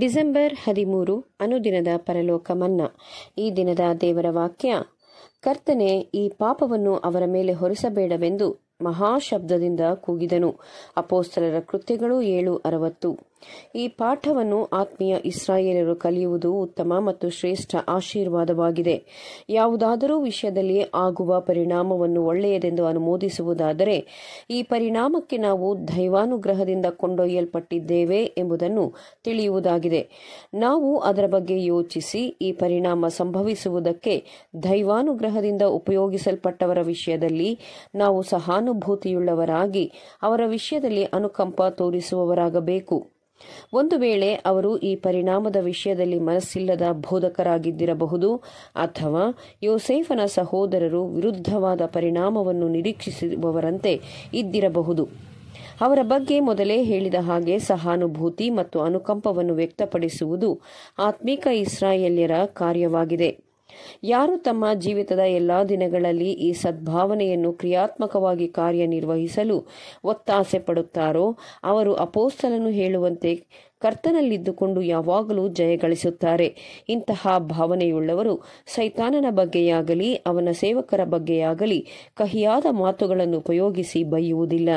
December ಹದಿಮೂರು ಅನುದಿನದ ಪರಲೋಕ ಮನ್ನಾ ಈ ದಿನದ ದೇವರ ವಾಕ್ಯ ಕರ್ತನೆ ಈ ಪಾಪವನ್ನು ಅವರ ಮೇಲೆ ಹೊರಿಸಬೇಡವೆಂದು ಮಹಾಶಬ್ದದಿಂದ ಕೂಗಿದನು ಅಪೋಸ್ತಲರ ಕೃತ್ಯಗಳು ಏಳು ಅರವತ್ತು ಈ ಪಾಠವನ್ನು ಆತ್ಮೀಯ ಇಸ್ರಾಯೇಲರು ಕಲಿಯುವುದು ಉತ್ತಮ ಮತ್ತು ಶ್ರೇಷ್ಠ ಆಶೀರ್ವಾದವಾಗಿದೆ ಯಾವುದಾದರೂ ವಿಷಯದಲ್ಲಿ ಆಗುವ ಪರಿಣಾಮವನ್ನು ಒಳ್ಳೆಯದೆಂದು ಅನುಮೋದಿಸುವುದಾದರೆ ಈ ಪರಿಣಾಮಕ್ಕೆ ನಾವು ದೈವಾನುಗ್ರಹದಿಂದ ಕೊಂಡೊಯ್ಯಲ್ಪಟ್ಟಿದ್ದೇವೆ ಎಂಬುದನ್ನು ತಿಳಿಯುವುದಾಗಿದೆ ನಾವು ಅದರ ಬಗ್ಗೆ ಯೋಚಿಸಿ ಈ ಪರಿಣಾಮ ಸಂಭವಿಸುವುದಕ್ಕೆ ದೈವಾನುಗ್ರಹದಿಂದ ಉಪಯೋಗಿಸಲ್ಪಟ್ಟವರ ವಿಷಯದಲ್ಲಿ ನಾವು ಸಹಾನು ಸಹಾನುಭೂತಿಯುಳ್ಳವರಾಗಿ ಅವರ ವಿಷಯದಲ್ಲಿ ಅನುಕಂಪ ತೋರಿಸುವವರಾಗಬೇಕು ಒಂದು ವೇಳೆ ಅವರು ಈ ಪರಿಣಾಮದ ವಿಷಯದಲ್ಲಿ ಮನಸ್ಸಿಲ್ಲದ ಬೋಧಕರಾಗಿದ್ದಿರಬಹುದು ಅಥವಾ ಯೋಸೇಫನ ಸಹೋದರರು ವಿರುದ್ಧವಾದ ಪರಿಣಾಮವನ್ನು ನಿರೀಕ್ಷಿಸುವವರಂತೆ ಇದ್ದಿರಬಹುದು ಅವರ ಬಗ್ಗೆ ಮೊದಲೇ ಹೇಳಿದ ಹಾಗೆ ಸಹಾನುಭೂತಿ ಮತ್ತು ಅನುಕಂಪವನ್ನು ವ್ಯಕ್ತಪಡಿಸುವುದು ಆತ್ಮೀಕ ಇಸ್ರಾಯೇಲ್ಯರ ಕಾರ್ಯವಾಗಿದೆ ಯಾರು ತಮ್ಮ ಜೀವಿತದ ಎಲ್ಲಾ ದಿನಗಳಲ್ಲಿ ಈ ಸದ್ಭಾವನೆಯನ್ನು ಕ್ರಿಯಾತ್ಮಕವಾಗಿ ಕಾರ್ಯನಿರ್ವಹಿಸಲು ಒತ್ತಾಸೆ ಪಡುತ್ತಾರೋ ಅವರು ಅಪೋಸ್ತಲನ್ನು ಹೇಳುವಂತೆ ಕರ್ತನಲ್ಲಿದ್ದುಕೊಂಡು ಯಾವಾಗಲೂ ಜಯಗಳಿಸುತ್ತಾರೆ ಇಂತಹ ಭಾವನೆಯುಳ್ಳವರು ಸೈತಾನನ ಬಗ್ಗೆಯಾಗಲಿ ಅವನ ಸೇವಕರ ಬಗ್ಗೆಯಾಗಲಿ ಕಹಿಯಾದ ಮಾತುಗಳನ್ನು ಉಪಯೋಗಿಸಿ ಬೈಯುವುದಿಲ್ಲ